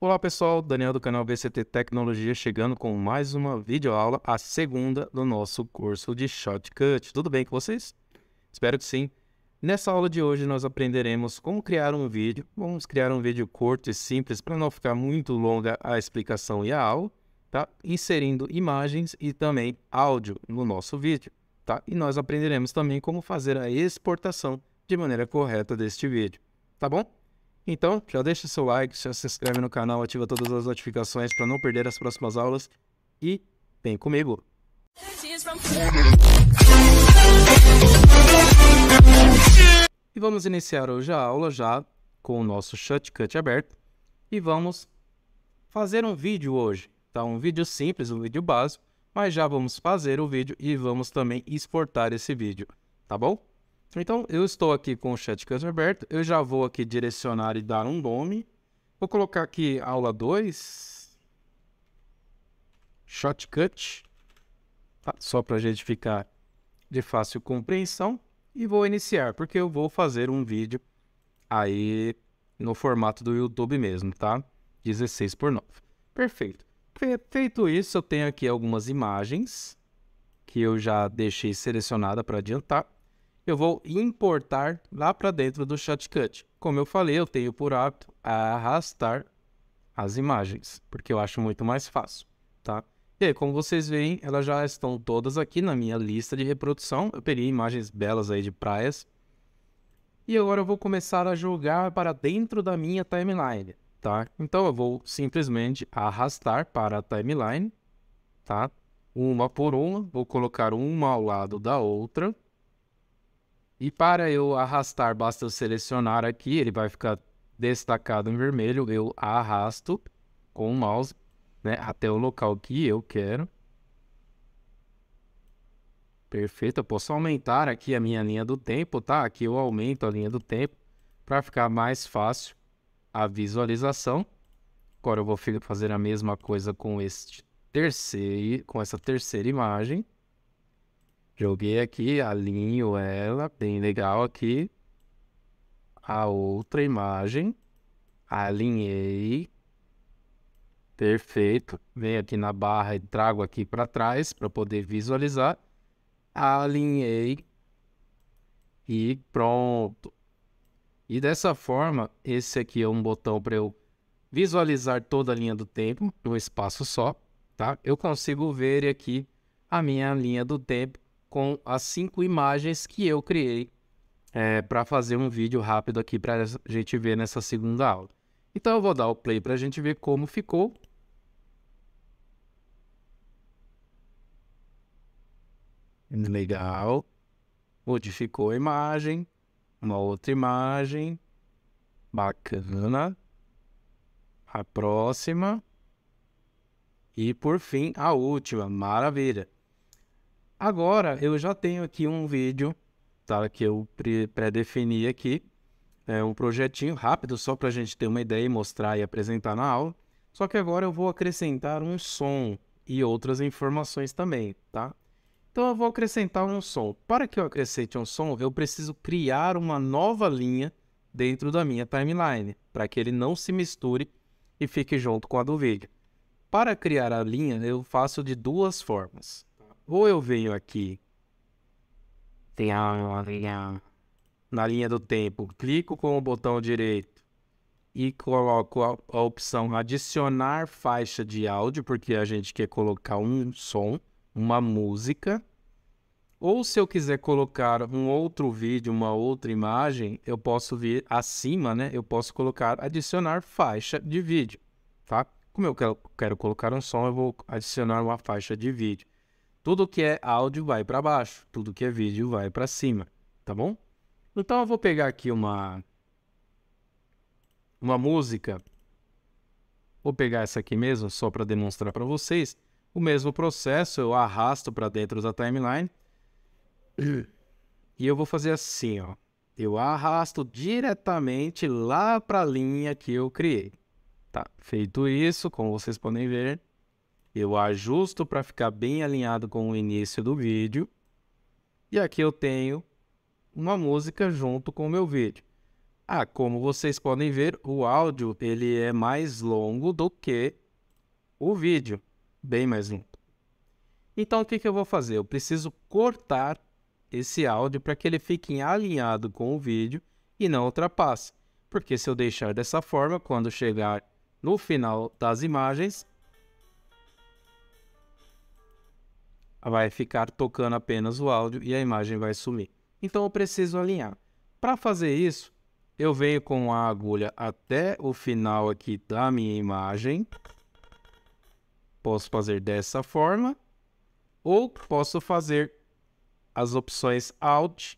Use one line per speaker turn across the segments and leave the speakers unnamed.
Olá pessoal, Daniel do canal VCT Tecnologia chegando com mais uma videoaula, a segunda do nosso curso de Shotcut. Tudo bem com vocês? Espero que sim. Nessa aula de hoje nós aprenderemos como criar um vídeo. Vamos criar um vídeo curto e simples para não ficar muito longa a explicação e a aula, tá? Inserindo imagens e também áudio no nosso vídeo, tá? E nós aprenderemos também como fazer a exportação de maneira correta deste vídeo, tá bom? Então, já deixa seu like, já se inscreve no canal, ativa todas as notificações para não perder as próximas aulas e vem comigo. E vamos iniciar hoje a aula já com o nosso shortcut aberto e vamos fazer um vídeo hoje, tá? Um vídeo simples, um vídeo básico, mas já vamos fazer o vídeo e vamos também exportar esse vídeo, tá bom? Então, eu estou aqui com o chat aberto. Eu já vou aqui direcionar e dar um nome. Vou colocar aqui aula 2. Shortcut. Tá? Só para a gente ficar de fácil compreensão. E vou iniciar, porque eu vou fazer um vídeo aí no formato do YouTube mesmo, tá? 16 por 9. Perfeito. Feito isso, eu tenho aqui algumas imagens que eu já deixei selecionada para adiantar eu vou importar lá para dentro do shortcut. Como eu falei, eu tenho por hábito arrastar as imagens, porque eu acho muito mais fácil, tá? E aí, como vocês veem, elas já estão todas aqui na minha lista de reprodução. Eu peguei imagens belas aí de praias. E agora eu vou começar a jogar para dentro da minha timeline, tá? Então eu vou simplesmente arrastar para a timeline, tá? Uma por uma, vou colocar uma ao lado da outra. E para eu arrastar, basta eu selecionar aqui, ele vai ficar destacado em vermelho. Eu arrasto com o mouse né, até o local que eu quero. Perfeito, eu posso aumentar aqui a minha linha do tempo, tá? Aqui eu aumento a linha do tempo para ficar mais fácil a visualização. Agora eu vou fazer a mesma coisa com este terceiro, com essa terceira imagem. Joguei aqui, alinho ela, bem legal aqui. A outra imagem, alinhei. Perfeito. Venho aqui na barra e trago aqui para trás para poder visualizar. Alinhei e pronto. E dessa forma, esse aqui é um botão para eu visualizar toda a linha do tempo no espaço só, tá? Eu consigo ver aqui a minha linha do tempo com as cinco imagens que eu criei é, para fazer um vídeo rápido aqui para a gente ver nessa segunda aula. Então eu vou dar o play para a gente ver como ficou. Legal. Modificou a imagem. Uma outra imagem. Bacana. A próxima. E por fim, a última. Maravilha. Agora eu já tenho aqui um vídeo, tá? Que eu pré-defini aqui. É um projetinho rápido, só para a gente ter uma ideia e mostrar e apresentar na aula. Só que agora eu vou acrescentar um som e outras informações também, tá? Então eu vou acrescentar um som. Para que eu acrescente um som, eu preciso criar uma nova linha dentro da minha timeline, para que ele não se misture e fique junto com a do vídeo. Para criar a linha, eu faço de duas formas. Ou eu venho aqui, tem a na linha do tempo, clico com o botão direito e coloco a, a opção adicionar faixa de áudio, porque a gente quer colocar um som, uma música. Ou se eu quiser colocar um outro vídeo, uma outra imagem, eu posso vir acima, né? Eu posso colocar adicionar faixa de vídeo, tá? Como eu quero, quero colocar um som, eu vou adicionar uma faixa de vídeo. Tudo que é áudio vai para baixo, tudo que é vídeo vai para cima, tá bom? Então eu vou pegar aqui uma uma música. Vou pegar essa aqui mesmo só para demonstrar para vocês. O mesmo processo, eu arrasto para dentro da timeline. E eu vou fazer assim, ó. Eu arrasto diretamente lá para a linha que eu criei. Tá, feito isso, como vocês podem ver, eu ajusto para ficar bem alinhado com o início do vídeo. E aqui eu tenho uma música junto com o meu vídeo. Ah, como vocês podem ver, o áudio ele é mais longo do que o vídeo, bem mais longo. Então o que, que eu vou fazer? Eu preciso cortar esse áudio para que ele fique alinhado com o vídeo e não ultrapasse. Porque se eu deixar dessa forma, quando chegar no final das imagens, vai ficar tocando apenas o áudio e a imagem vai sumir. Então eu preciso alinhar. Para fazer isso, eu venho com a agulha até o final aqui da minha imagem. Posso fazer dessa forma ou posso fazer as opções Alt,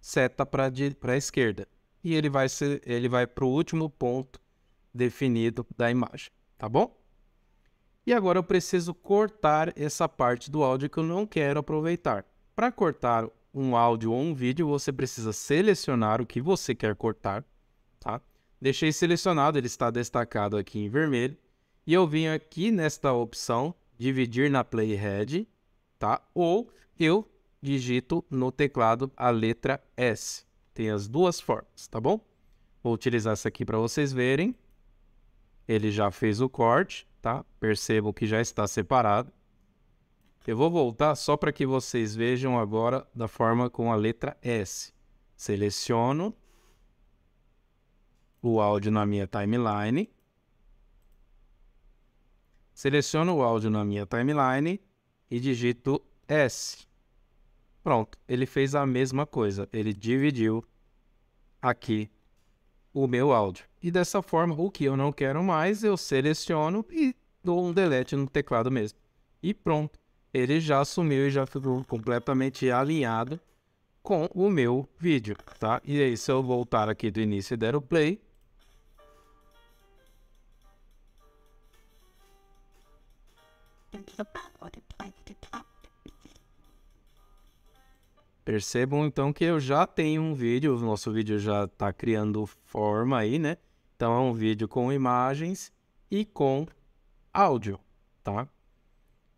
seta para a esquerda. E ele vai, ele vai para o último ponto definido da imagem, tá bom? E agora eu preciso cortar essa parte do áudio que eu não quero aproveitar. Para cortar um áudio ou um vídeo, você precisa selecionar o que você quer cortar, tá? Deixei selecionado, ele está destacado aqui em vermelho. E eu vim aqui nesta opção, dividir na Playhead, tá? Ou eu digito no teclado a letra S. Tem as duas formas, tá bom? Vou utilizar essa aqui para vocês verem. Ele já fez o corte tá? Percebam que já está separado. Eu vou voltar só para que vocês vejam agora da forma com a letra S. Seleciono o áudio na minha timeline. Seleciono o áudio na minha timeline e digito S. Pronto, ele fez a mesma coisa. Ele dividiu aqui o meu áudio. E dessa forma, o que eu não quero mais, eu seleciono e dou um delete no teclado mesmo. E pronto, ele já sumiu e já ficou completamente alinhado com o meu vídeo, tá? E aí, se eu voltar aqui do início e der o play, Percebam então que eu já tenho um vídeo, o nosso vídeo já está criando forma aí, né? Então é um vídeo com imagens e com áudio, tá?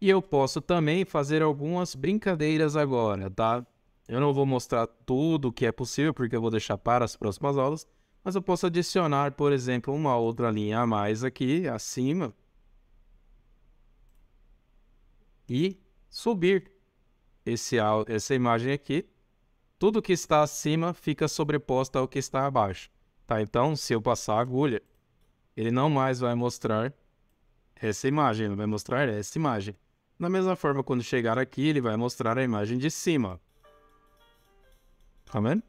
E eu posso também fazer algumas brincadeiras agora, tá? Eu não vou mostrar tudo o que é possível, porque eu vou deixar para as próximas aulas, mas eu posso adicionar, por exemplo, uma outra linha a mais aqui, acima, e subir, esse, essa imagem aqui, tudo que está acima fica sobreposto ao que está abaixo. Tá? Então, se eu passar a agulha, ele não mais vai mostrar essa imagem, ele vai mostrar essa imagem. Da mesma forma, quando chegar aqui, ele vai mostrar a imagem de cima. Tá vendo?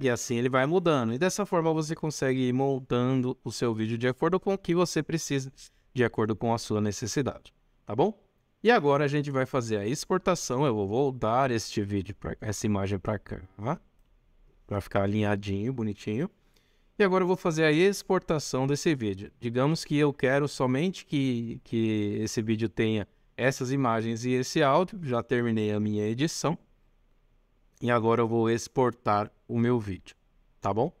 E assim ele vai mudando. E dessa forma você consegue ir montando o seu vídeo de acordo com o que você precisa, de acordo com a sua necessidade. Tá bom? E agora a gente vai fazer a exportação. Eu vou voltar este vídeo, pra, essa imagem para cá, tá? para ficar alinhadinho, bonitinho. E agora eu vou fazer a exportação desse vídeo. Digamos que eu quero somente que, que esse vídeo tenha essas imagens e esse áudio. Já terminei a minha edição. E agora eu vou exportar o meu vídeo, tá bom?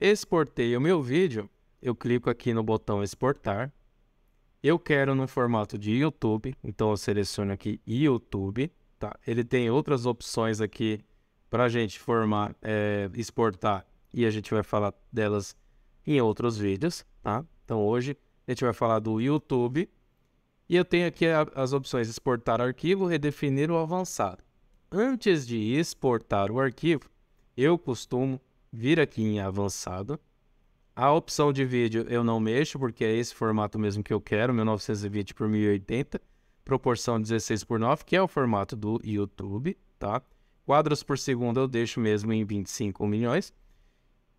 Exportei o meu vídeo, eu clico aqui no botão exportar eu quero no formato de YouTube, então eu seleciono aqui YouTube, tá? Ele tem outras opções aqui para a gente formar, é, exportar e a gente vai falar delas em outros vídeos, tá? Então hoje a gente vai falar do YouTube e eu tenho aqui a, as opções exportar arquivo, redefinir ou avançado. Antes de exportar o arquivo, eu costumo vir aqui em avançado, a opção de vídeo eu não mexo, porque é esse formato mesmo que eu quero, 1920 por 1080, proporção 16 por 9, que é o formato do YouTube, tá? Quadros por segundo eu deixo mesmo em 25 milhões.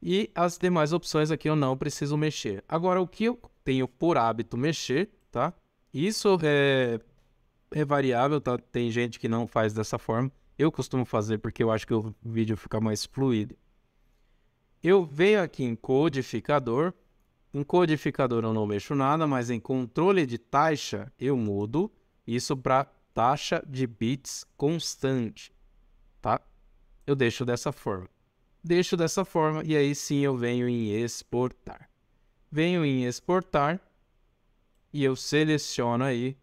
E as demais opções aqui eu não preciso mexer. Agora, o que eu tenho por hábito mexer, tá? Isso é, é variável, tá? Tem gente que não faz dessa forma. Eu costumo fazer porque eu acho que o vídeo fica mais fluido. Eu venho aqui em codificador. Em codificador eu não mexo nada, mas em controle de taxa eu mudo isso para taxa de bits constante, tá? Eu deixo dessa forma. Deixo dessa forma e aí sim eu venho em exportar. Venho em exportar e eu seleciono aí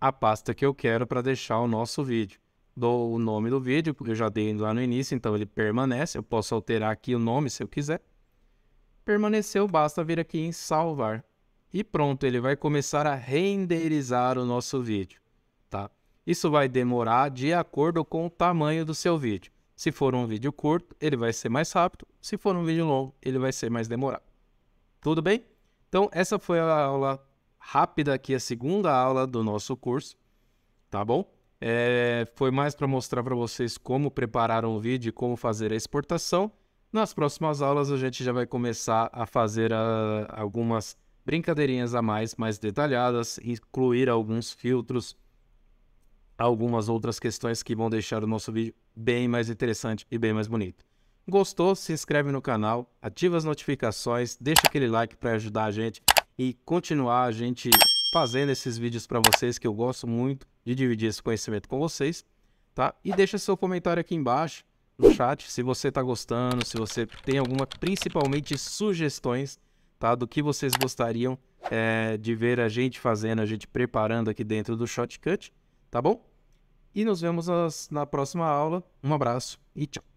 a pasta que eu quero para deixar o nosso vídeo dou o nome do vídeo, porque eu já dei lá no início, então ele permanece. Eu posso alterar aqui o nome se eu quiser. Permaneceu, basta vir aqui em salvar. E pronto, ele vai começar a renderizar o nosso vídeo, tá? Isso vai demorar de acordo com o tamanho do seu vídeo. Se for um vídeo curto, ele vai ser mais rápido. Se for um vídeo longo, ele vai ser mais demorado. Tudo bem? Então, essa foi a aula rápida aqui, a segunda aula do nosso curso, tá bom? É, foi mais para mostrar para vocês como preparar um vídeo e como fazer a exportação. Nas próximas aulas a gente já vai começar a fazer a, ah, algumas brincadeirinhas a mais, mais detalhadas, incluir alguns filtros, algumas outras questões que vão deixar o nosso vídeo bem mais interessante e bem mais bonito. Gostou? Se inscreve no canal, ativa as notificações, deixa aquele like para ajudar a gente e continuar a gente fazendo esses vídeos para vocês, que eu gosto muito de dividir esse conhecimento com vocês, tá? E deixa seu comentário aqui embaixo no chat se você está gostando, se você tem alguma, principalmente sugestões, tá? Do que vocês gostariam é, de ver a gente fazendo, a gente preparando aqui dentro do Shotcut, tá bom? E nos vemos na próxima aula. Um abraço e tchau!